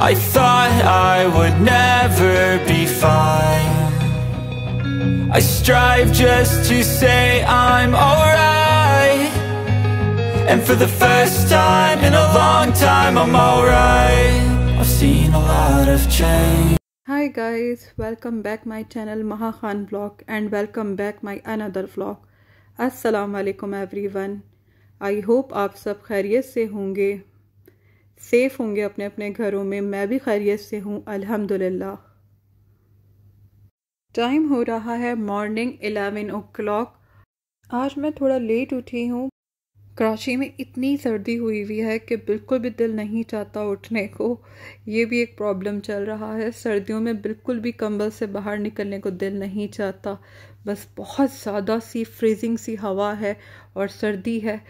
I thought I would never be fine I strive just to say I'm alright And for the first time in a long time I'm alright I've seen a lot of change hi guys welcome back my channel maha khan vlog and welcome back my another vlog assalamu alaikum everyone i hope aap sab khairiyat se honge safe होंगे अपने अपने घरों में मैं भी खैरियत से हूँ अल्हम्दुलिल्लाह टाइम हो रहा है मॉर्निंग एलेवन ओ क्लॉक आज मैं थोड़ा लेट उठी हूँ कराची में इतनी सर्दी हुई हुई है कि बिल्कुल भी दिल नहीं चाहता उठने को ये भी एक प्रॉब्लम चल रहा है सर्दियों में बिल्कुल भी कंबल से बाहर निकलने को दिल नहीं चाहता बस बहुत ज़्यादा सी फ्रीजिंग सी हवा है और सर्दी है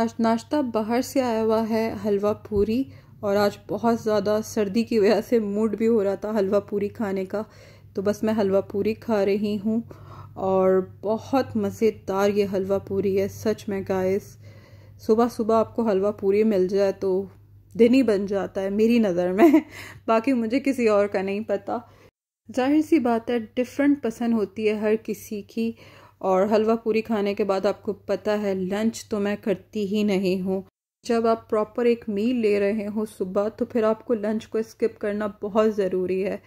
आज नाश्ता बाहर से आया हुआ है हलवा पूरी और आज बहुत ज़्यादा सर्दी की वजह से मूड भी हो रहा था हलवा पूरी खाने का तो बस मैं हलवा पूरी खा रही हूँ और बहुत मज़ेदार ये हलवा पूरी है सच में गाइस सुबह सुबह आपको हलवा पूरी मिल जाए तो दिन ही बन जाता है मेरी नज़र में बाकी मुझे किसी और का नहीं पता जाहिर सी बात है डिफरेंट पसंद होती है हर किसी की और हलवा पूरी खाने के बाद आपको पता है लंच तो मैं करती ही नहीं हूँ जब आप प्रॉपर एक मील ले रहे हो सुबह तो फिर आपको लंच को स्किप करना बहुत ज़रूरी है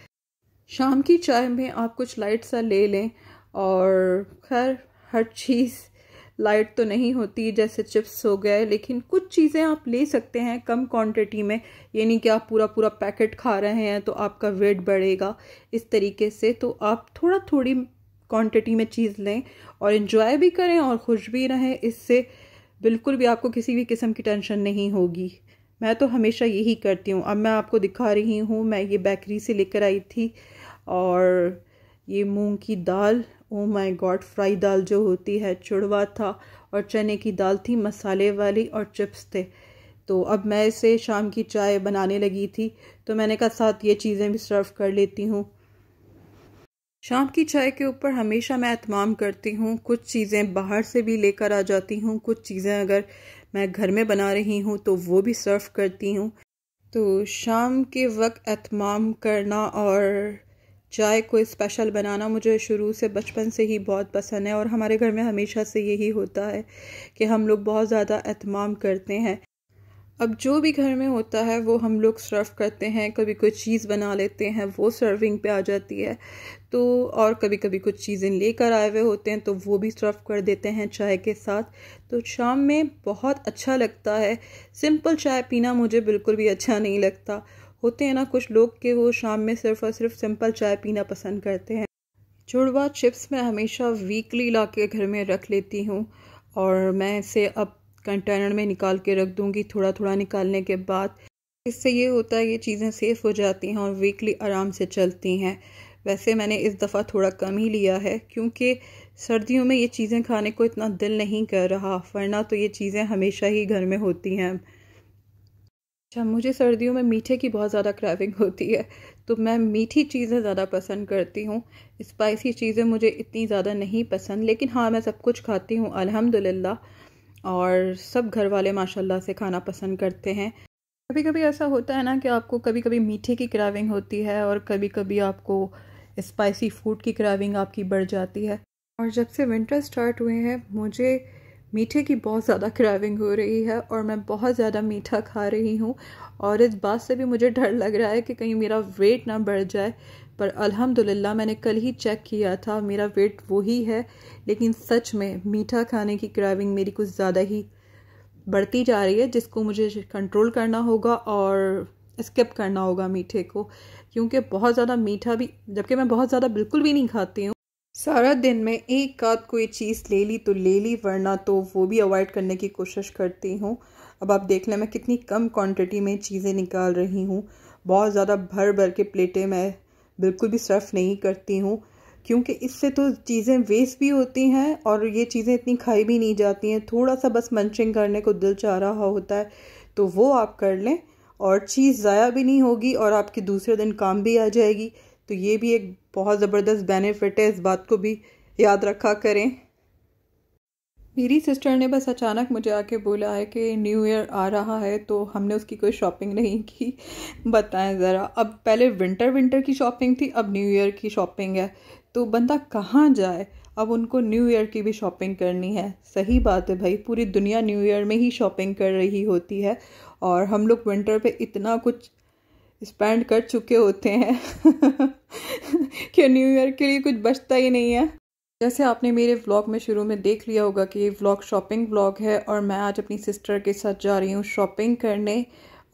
शाम की चाय में आप कुछ लाइट सा ले लें और खैर हर चीज़ लाइट तो नहीं होती जैसे चिप्स हो गए लेकिन कुछ चीज़ें आप ले सकते हैं कम क्वांटिटी में यानी कि आप पूरा पूरा पैकेट खा रहे हैं तो आपका वेट बढ़ेगा इस तरीके से तो आप थोड़ा थोड़ी क्वांटिटी में चीज़ लें और इन्जॉय भी करें और खुश भी रहें इससे बिल्कुल भी आपको किसी भी किस्म की टेंशन नहीं होगी मैं तो हमेशा यही करती हूँ अब मैं आपको दिखा रही हूँ मैं ये बेकरी से लेकर आई थी और ये मूंग की दाल ओ माय गॉड फ्राई दाल जो होती है चुड़वा था और चने की दाल थी मसाले वाली और चिप्स थे तो अब मैं इसे शाम की चाय बनाने लगी थी तो मैंने कहा साथ ये चीज़ें भी सर्व कर लेती हूँ शाम की चाय के ऊपर हमेशा मैं अहतमाम करती हूँ कुछ चीज़ें बाहर से भी लेकर आ जाती हूँ कुछ चीज़ें अगर मैं घर में बना रही हूँ तो वो भी सर्व करती हूँ तो शाम के वक्त अहतमाम करना और चाय को स्पेशल बनाना मुझे शुरू से बचपन से ही बहुत पसंद है और हमारे घर में हमेशा से यही होता है कि हम लोग बहुत ज़्यादा अहतमाम करते हैं अब जो भी घर में होता है वो हम लोग सर्व करते हैं कभी कोई चीज़ बना लेते हैं वो सर्विंग पे आ जाती है तो और कभी कभी कुछ चीज़ें लेकर आए हुए होते हैं तो वो भी सर्व कर देते हैं चाय के साथ तो शाम में बहुत अच्छा लगता है सिंपल चाय पीना मुझे बिल्कुल भी अच्छा नहीं लगता होते हैं ना कुछ लोग के वो शाम में सिर्फ और सिर्फ सिंपल चाय पीना पसंद करते हैं जुड़वा चिप्स मैं हमेशा वीकली ला घर में रख लेती हूँ और मैं इसे अब कंटेनर में निकाल के रख दूँगी थोड़ा थोड़ा निकालने के बाद इससे ये होता है ये चीज़ें सेफ़ हो जाती हैं और वीकली आराम से चलती हैं वैसे मैंने इस दफ़ा थोड़ा कम ही लिया है क्योंकि सर्दियों में ये चीज़ें खाने को इतना दिल नहीं कर रहा वरना तो ये चीज़ें हमेशा ही घर में होती हैं अच्छा मुझे सर्दियों में मीठे की बहुत ज़्यादा क्रैविंग होती है तो मैं मीठी चीज़ें ज़्यादा पसंद करती हूँ स्पाइसी चीज़ें मुझे इतनी ज़्यादा नहीं पसंद लेकिन हाँ मैं सब कुछ खाती हूँ अलहमदिल्ला और सब घर वाले माशाल्लाह से खाना पसंद करते हैं कभी कभी ऐसा होता है ना कि आपको कभी कभी मीठे की क्राविंग होती है और कभी कभी आपको स्पाइसी फूड की क्राविंग आपकी बढ़ जाती है और जब से विंटर स्टार्ट हुए हैं मुझे मीठे की बहुत ज़्यादा क्राविंग हो रही है और मैं बहुत ज़्यादा मीठा खा रही हूँ और इस बात से भी मुझे डर लग रहा है कि कहीं मेरा वेट ना बढ़ जाए पर अल्हम्दुलिल्लाह मैंने कल ही चेक किया था मेरा वेट वही है लेकिन सच में मीठा खाने की क्राइविंग मेरी कुछ ज़्यादा ही बढ़ती जा रही है जिसको मुझे कंट्रोल करना होगा और स्किप करना होगा मीठे को क्योंकि बहुत ज़्यादा मीठा भी जबकि मैं बहुत ज़्यादा बिल्कुल भी नहीं खाती हूँ सारा दिन में एक आध कोई चीज़ ले ली तो ले ली वरना तो वो भी अवॉइड करने की कोशिश करती हूँ अब आप देख लें मैं कितनी कम क्वांटिटी में चीज़ें निकाल रही हूँ बहुत ज़्यादा भर भर के प्लेटें मैं बिल्कुल भी सर्फ नहीं करती हूँ क्योंकि इससे तो चीज़ें वेस्ट भी होती हैं और ये चीज़ें इतनी खाई भी नहीं जाती हैं थोड़ा सा बस मंचिंग करने को दिल चाह रहा होता है तो वो आप कर लें और चीज़ ज़ाया भी नहीं होगी और आपके दूसरे दिन काम भी आ जाएगी तो ये भी एक बहुत ज़बरदस्त बेनिफिट है इस बात को भी याद रखा करें मेरी सिस्टर ने बस अचानक मुझे आके बोला है कि न्यू ईयर आ रहा है तो हमने उसकी कोई शॉपिंग नहीं की बताएं ज़रा अब पहले विंटर विंटर की शॉपिंग थी अब न्यू ईयर की शॉपिंग है तो बंदा कहाँ जाए अब उनको न्यू ईयर की भी शॉपिंग करनी है सही बात है भाई पूरी दुनिया न्यू ईयर में ही शॉपिंग कर रही होती है और हम लोग विंटर पे इतना कुछ स्पेंड कर चुके होते हैं कि न्यू ईयर के लिए कुछ बचता ही नहीं है जैसे आपने मेरे व्लॉग में शुरू में देख लिया होगा कि ये व्लॉग शॉपिंग व्लॉग है और मैं आज अपनी सिस्टर के साथ जा रही हूँ शॉपिंग करने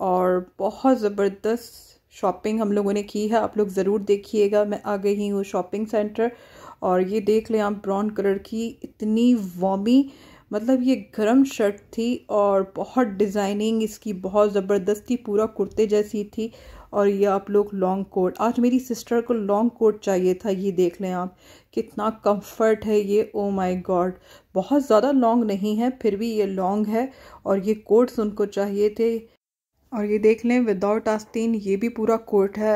और बहुत ज़बरदस्त शॉपिंग हम लोगों ने की है आप लोग ज़रूर देखिएगा मैं आ गई हूँ शॉपिंग सेंटर और ये देख लें आप ब्राउन कलर की इतनी वॉमी मतलब ये गर्म शर्ट थी और बहुत डिज़ाइनिंग इसकी बहुत ज़बरदस्ती पूरा कुर्ते जैसी थी और ये आप लोग लॉन्ग कोट आज मेरी सिस्टर को लॉन्ग कोट चाहिए था ये देख लें आप कितना कंफर्ट है ये ओ माय गॉड बहुत ज़्यादा लॉन्ग नहीं है फिर भी ये लॉन्ग है और ये कोट्स उनको चाहिए थे और ये देख लें विदाउट आस्तीन ये भी पूरा कोट है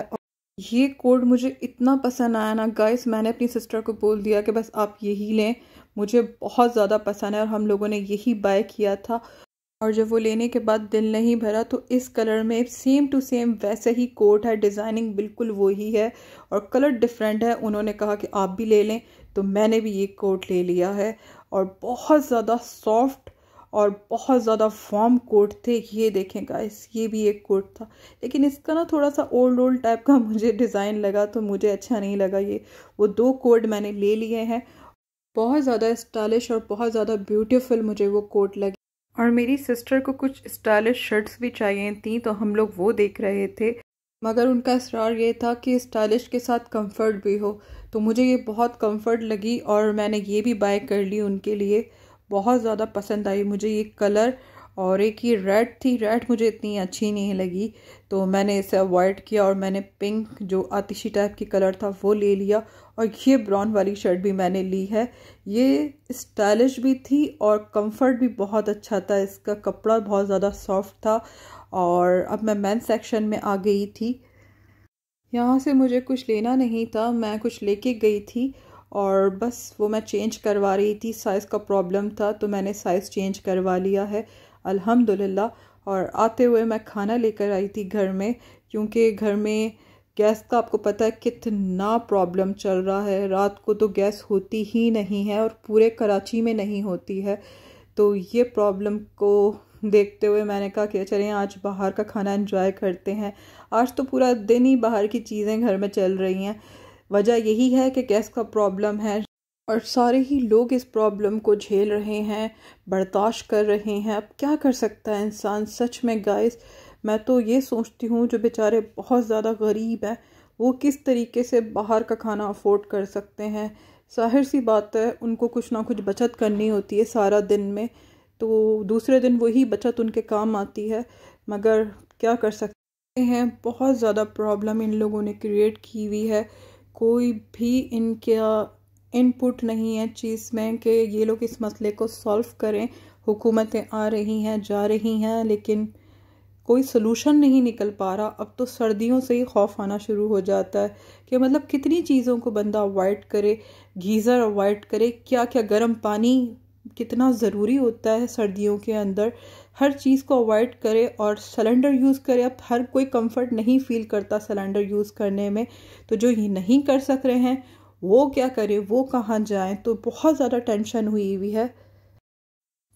ये कोट मुझे इतना पसंद आया ना गाइस मैंने अपनी सिस्टर को बोल दिया कि बस आप यही लें मुझे बहुत ज़्यादा पसंद है और हम लोगों ने यही बाय किया था और जब वो लेने के बाद दिल नहीं भरा तो इस कलर में सेम टू सेम वैसे ही कोट है डिज़ाइनिंग बिल्कुल वही है और कलर डिफरेंट है उन्होंने कहा कि आप भी ले लें तो मैंने भी ये कोट ले लिया है और बहुत ज़्यादा सॉफ्ट और बहुत ज़्यादा फॉर्म कोट थे ये देखें गाइस ये भी एक कोट था लेकिन इसका ना थोड़ा सा ओल्ड ओल्ड टाइप का मुझे डिज़ाइन लगा तो मुझे अच्छा नहीं लगा ये वो दो कोट मैंने ले लिए हैं बहुत ज़्यादा स्टाइलिश और बहुत ज़्यादा ब्यूटीफुल मुझे वो कोट लगे और मेरी सिस्टर को कुछ स्टाइलिश शर्ट्स भी चाहिए थी तो हम लोग वो देख रहे थे मगर उनका इसरार ये था कि स्टाइलिश के साथ कंफर्ट भी हो तो मुझे ये बहुत कंफर्ट लगी और मैंने ये भी बाय कर ली उनके लिए बहुत ज़्यादा पसंद आई मुझे ये कलर और एक ये रेड थी रेड मुझे इतनी अच्छी नहीं लगी तो मैंने इसे अवॉइड किया और मैंने पिंक जो आतिशी टाइप की कलर था वो ले लिया और ये ब्राउन वाली शर्ट भी मैंने ली है ये स्टाइलिश भी थी और कंफर्ट भी बहुत अच्छा था इसका कपड़ा बहुत ज़्यादा सॉफ्ट था और अब मैं मैन सेक्शन में आ गई थी यहाँ से मुझे कुछ लेना नहीं था मैं कुछ लेके गई थी और बस वो मैं चेंज करवा रही थी साइज़ का प्रॉब्लम था तो मैंने साइज़ चेंज करवा लिया है अल्हम्दुलिल्लाह और आते हुए मैं खाना लेकर आई थी घर में क्योंकि घर में गैस का आपको पता है कितना प्रॉब्लम चल रहा है रात को तो गैस होती ही नहीं है और पूरे कराची में नहीं होती है तो ये प्रॉब्लम को देखते हुए मैंने कहा कि चलें आज बाहर का खाना एंजॉय करते हैं आज तो पूरा दिन ही बाहर की चीज़ें घर में चल रही हैं वजह यही है कि गैस का प्रॉब्लम है और सारे ही लोग इस प्रॉब्लम को झेल रहे हैं बर्दाश्त कर रहे हैं अब क्या कर सकता है इंसान सच में गाइस मैं तो ये सोचती हूँ जो बेचारे बहुत ज़्यादा गरीब हैं वो किस तरीके से बाहर का खाना अफोर्ड कर सकते हैं जाहिर सी बात है उनको कुछ ना कुछ बचत करनी होती है सारा दिन में तो दूसरे दिन वही बचत उनके काम आती है मगर क्या कर सकते हैं बहुत ज़्यादा प्रॉब्लम इन लोगों ने क्रिएट की हुई है कोई भी इनका इनपुट नहीं है चीज़ में कि ये लोग इस मसले को सॉल्व करें हुकूमतें आ रही हैं जा रही हैं लेकिन कोई सलूशन नहीं निकल पा रहा अब तो सर्दियों से ही खौफ आना शुरू हो जाता है कि मतलब कितनी चीज़ों को बंदा अवॉइड करे गीज़र अवॉइड करे क्या क्या गर्म पानी कितना ज़रूरी होता है सर्दियों के अंदर हर चीज़ को अवॉइड करे और सिलेंडर यूज़ करे अब हर कोई कंफर्ट नहीं फील करता सिलेंडर यूज़ करने में तो जो ये नहीं कर सक रहे हैं वो क्या करे वो कहाँ जाएं तो बहुत ज़्यादा टेंशन हुई हुई है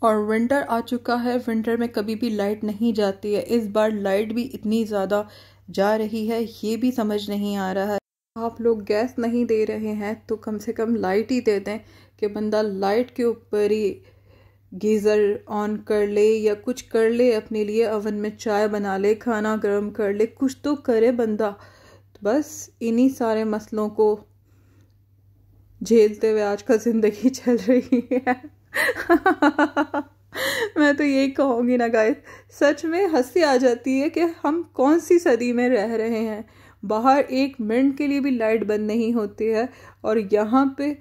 और विंटर आ चुका है विंटर में कभी भी लाइट नहीं जाती है इस बार लाइट भी इतनी ज़्यादा जा रही है ये भी समझ नहीं आ रहा है आप लोग गैस नहीं दे रहे हैं तो कम से कम लाइट ही दे दें कि बंदा लाइट के ऊपर ही गीज़र ऑन कर ले या कुछ कर ले अपने लिए अवन में चाय बना ले खाना गर्म कर ले कुछ तो करे बंदा तो बस इन्हीं सारे मसलों को झेलते हुए आजकल ज़िंदगी चल रही है मैं तो यही कहूँगी ना गाइस सच में हंसी आ जाती है कि हम कौन सी सदी में रह रहे हैं बाहर एक मिनट के लिए भी लाइट बंद नहीं होती है और यहाँ पे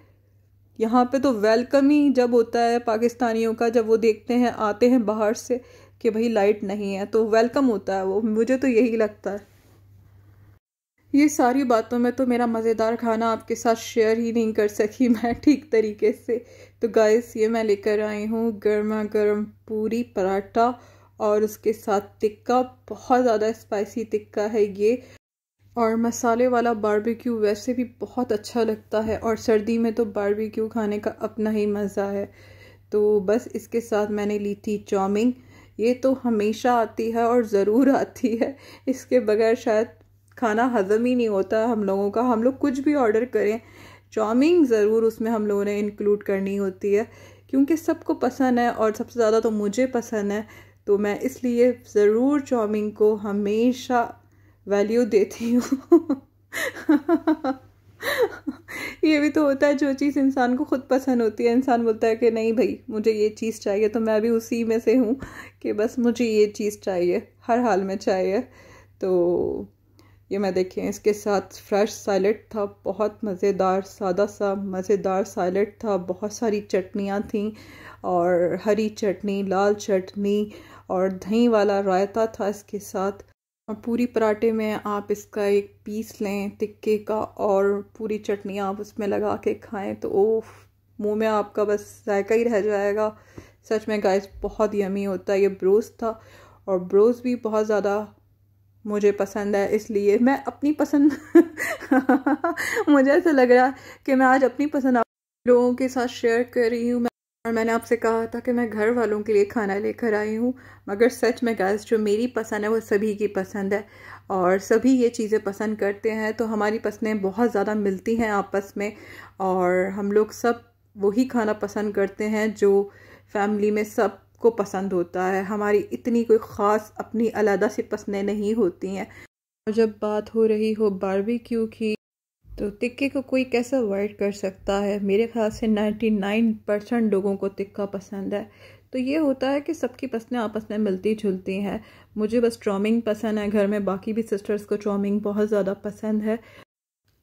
यहाँ पे तो वेलकम ही जब होता है पाकिस्तानियों का जब वो देखते हैं आते हैं बाहर से कि भाई लाइट नहीं है तो वेलकम होता है वो मुझे तो यही लगता है ये सारी बातों में तो मेरा मज़ेदार खाना आपके साथ शेयर ही नहीं कर सकी मैं ठीक तरीके से तो गाइस ये मैं लेकर आई हूँ गर्मा गर्म पूरी पराठा और उसके साथ टिक्का बहुत ज़्यादा स्पाइसी टिक्का है ये और मसाले वाला बारबेक्यू वैसे भी बहुत अच्छा लगता है और सर्दी में तो बारबेक्यू खाने का अपना ही मज़ा है तो बस इसके साथ मैंने ली थी चाउमिंग ये तो हमेशा आती है और ज़रूर आती है इसके बगैर शायद खाना हज़म ही नहीं होता हम लोगों का हम लोग कुछ भी ऑर्डर करें चाउमिंग ज़रूर उसमें हम लोगों ने इंक्लूड करनी होती है क्योंकि सबको पसंद है और सबसे ज़्यादा तो मुझे पसंद है तो मैं इसलिए ज़रूर चाउमिंग को हमेशा वैल्यू देती हूँ ये भी तो होता है जो चीज़ इंसान को खुद पसंद होती है इंसान बोलता है कि नहीं भाई मुझे ये चीज़ चाहिए तो मैं भी उसी में से हूँ कि बस मुझे ये चीज़ चाहिए हर हाल में चाहिए तो ये मैं देखें इसके साथ फ्रेश सैलड था बहुत मज़ेदार सादा सा मज़ेदार सैलड था बहुत सारी चटनियाँ थीं और हरी चटनी लाल चटनी और दही वाला रायता था इसके साथ और पूरी पराठे में आप इसका एक पीस लें टिक्के का और पूरी चटनी आप उसमें लगा के खाएं तो ओह मुंह में आपका बस जायका ही रह जाएगा सच में गाइस बहुत यमी होता है ये ब्रोस था और ब्रोस भी बहुत ज़्यादा मुझे पसंद है इसलिए मैं अपनी पसंद मुझे ऐसा लग रहा कि मैं आज अपनी पसंद आप लोगों के साथ शेयर कर रही हूँ मैं और मैंने आपसे कहा था कि मैं घर वालों के लिए खाना लेकर आई हूँ मगर सच में गैस जो मेरी पसंद है वो सभी की पसंद है और सभी ये चीज़ें पसंद करते हैं तो हमारी पसंदें बहुत ज़्यादा मिलती हैं आपस में और हम लोग सब वही खाना पसंद करते हैं जो फैमिली में सब को पसंद होता है हमारी इतनी कोई ख़ास अपनी अलहदा से पसंदें नहीं होती हैं और जब बात हो रही हो बारबेक्यू की तो तिक्के को कोई कैसे अवॉइड कर सकता है मेरे ख्याल से 99 परसेंट लोगों को तिक्का पसंद है तो ये होता है कि सबकी पसंदें आपस में मिलती जुलती हैं मुझे बस ट्रॉमिंग पसंद है घर में बाकी भी सिस्टर्स को ट्रॉमिंग बहुत ज़्यादा पसंद है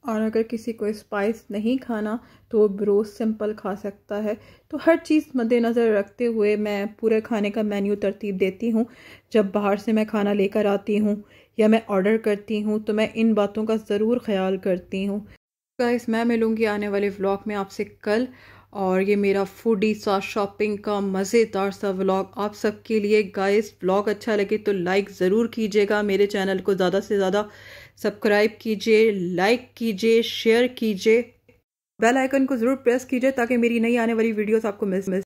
और अगर किसी को स्पाइस नहीं खाना तो वो ब्रोस सिंपल खा सकता है तो हर चीज़ मद्देनज़र रखते हुए मैं पूरे खाने का मेन्यू तरतीब देती हूँ जब बाहर से मैं खाना लेकर आती हूँ या मैं ऑर्डर करती हूँ तो मैं इन बातों का ज़रूर ख्याल करती हूँ गाइस मैं मिलूँगी आने वाले व्लॉग में आपसे कल और ये मेरा फूडी सा शॉपिंग का मज़ेदार सा व्लॉग आप सबके लिए गाइस व्लॉग अच्छा लगे तो लाइक ज़रूर कीजिएगा मेरे चैनल को ज़्यादा से ज़्यादा सब्सक्राइब कीजिए लाइक कीजिए शेयर कीजिए बेल आइकन को ज़रूर प्रेस कीजिए ताकि मेरी नई आने वाली वीडियोस आपको मिल मिल